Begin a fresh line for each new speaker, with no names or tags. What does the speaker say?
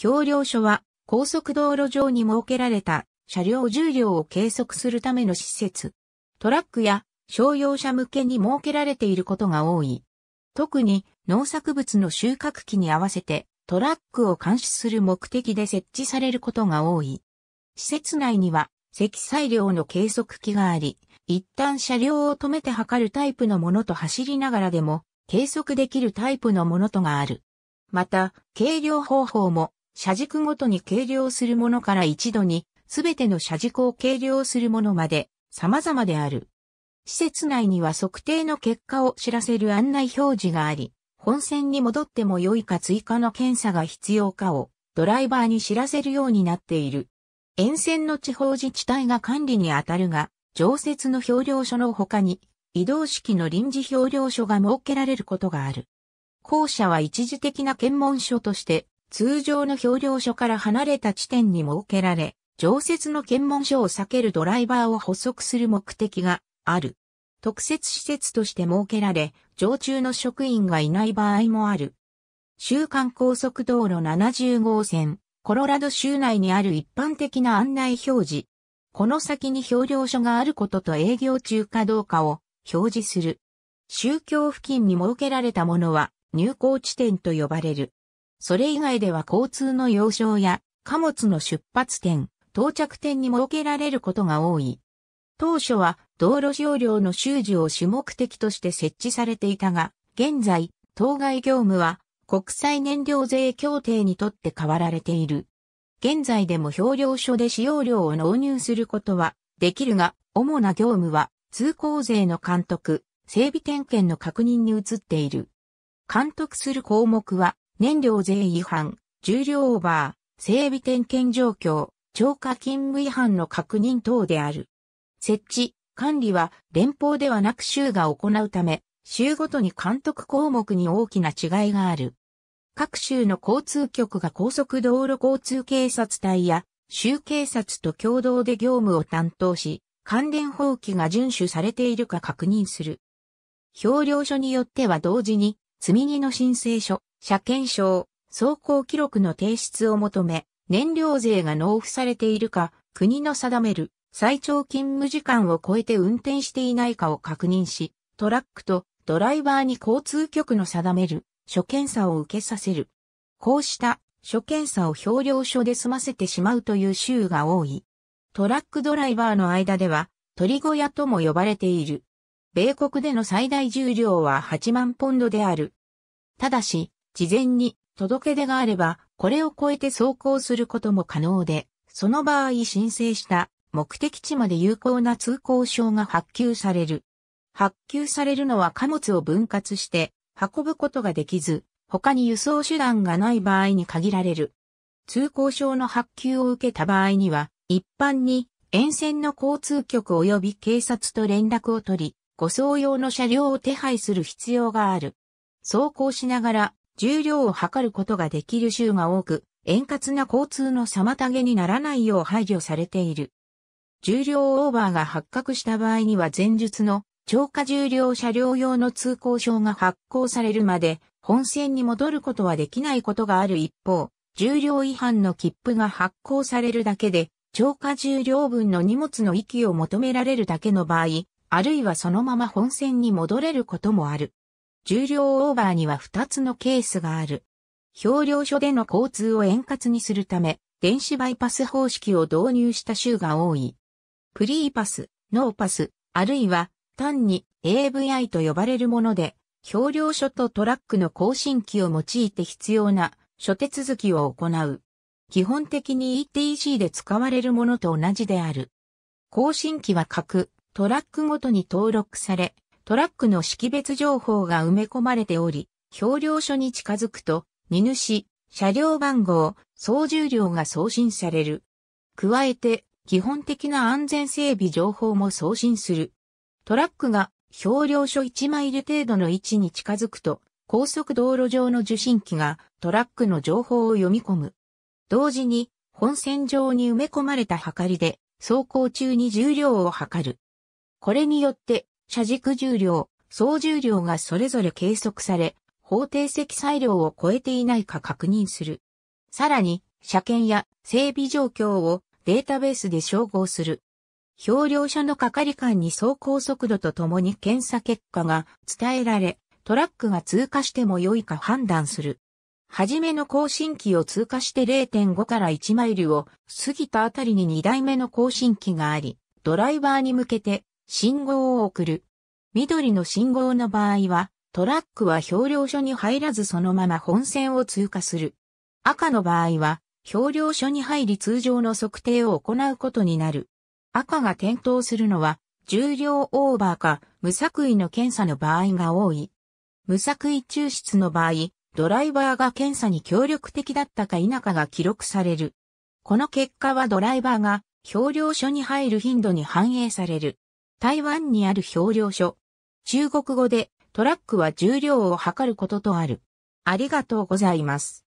評量所は高速道路上に設けられた車両重量を計測するための施設。トラックや商用車向けに設けられていることが多い。特に農作物の収穫期に合わせてトラックを監視する目的で設置されることが多い。施設内には積載量の計測器があり、一旦車両を止めて測るタイプのものと走りながらでも計測できるタイプのものとがある。また、計量方法も車軸ごとに計量するものから一度に、すべての車軸を計量するものまで、様々である。施設内には測定の結果を知らせる案内表示があり、本線に戻っても良いか追加の検査が必要かをドライバーに知らせるようになっている。沿線の地方自治体が管理に当たるが、常設の評量所の他に移動式の臨時評量所が設けられることがある。校舎は一時的な検問所として通常の評量所から離れた地点に設けられ、常設の検問所を避けるドライバーを捕捉する目的がある。特設施設として設けられ、常駐の職員がいない場合もある。週間高速道路70号線、コロラド州内にある一般的な案内表示。この先に評量所があることと営業中かどうかを表示する。宗教付近に設けられたものは入港地点と呼ばれる。それ以外では交通の要衝や貨物の出発点、到着点に設けられることが多い。当初は道路使用料の収受を主目的として設置されていたが、現在、当該業務は国際燃料税協定にとって変わられている。現在でも表量書で使用料を納入することはできるが、主な業務は通行税の監督、整備点検の確認に移っている。監督する項目は燃料税違反、重量オーバー、整備点検状況、超過勤務違反の確認等である。設置、管理は連邦ではなく州が行うため、州ごとに監督項目に大きな違いがある。各州の交通局が高速道路交通警察隊や州警察と共同で業務を担当し、関連法規が遵守されているか確認する。評量書によっては同時に、積み荷の申請書、車検証、走行記録の提出を求め、燃料税が納付されているか、国の定める最長勤務時間を超えて運転していないかを確認し、トラックとドライバーに交通局の定める所検査を受けさせる。こうした所検査を表量書で済ませてしまうという州が多い。トラックドライバーの間では鳥小屋とも呼ばれている。米国での最大重量は8万ポンドである。ただし、事前に届け出があれば、これを超えて走行することも可能で、その場合申請した目的地まで有効な通行証が発給される。発給されるのは貨物を分割して運ぶことができず、他に輸送手段がない場合に限られる。通行証の発給を受けた場合には、一般に沿線の交通局及び警察と連絡を取り、護送用の車両を手配する必要がある。走行しながら重量を測ることができる州が多く、円滑な交通の妨げにならないよう配慮されている。重量オーバーが発覚した場合には前述の超過重量車両用の通行証が発行されるまで本線に戻ることはできないことがある一方、重量違反の切符が発行されるだけで超過重量分の荷物の域を求められるだけの場合、あるいはそのまま本線に戻れることもある。重量オーバーには2つのケースがある。標量所での交通を円滑にするため、電子バイパス方式を導入した州が多い。プリーパス、ノーパス、あるいは単に AVI と呼ばれるもので、標量所とトラックの更新機を用いて必要な書手続きを行う。基本的に ETC で使われるものと同じである。更新機は各トラックごとに登録され、トラックの識別情報が埋め込まれており、表量所に近づくと、荷主、車両番号、総重量が送信される。加えて、基本的な安全整備情報も送信する。トラックが表量所1マイル程度の位置に近づくと、高速道路上の受信機がトラックの情報を読み込む。同時に、本線上に埋め込まれた測りで、走行中に重量を測る。これによって、車軸重量、総重量がそれぞれ計測され、法定積載量を超えていないか確認する。さらに、車検や整備状況をデータベースで照合する。標量車の係官に走行速度とともに検査結果が伝えられ、トラックが通過しても良いか判断する。はじめの更新機を通過して0.5から1マイルを過ぎたあたりに2台目の更新機があり、ドライバーに向けて信号を送る。緑の信号の場合は、トラックは表量所に入らずそのまま本線を通過する。赤の場合は、表量所に入り通常の測定を行うことになる。赤が点灯するのは、重量オーバーか、無作為の検査の場合が多い。無作為抽出の場合、ドライバーが検査に協力的だったか否かが記録される。この結果はドライバーが、表量所に入る頻度に反映される。台湾にある表量所。中国語でトラックは重量を測ることとある。ありがとうございます。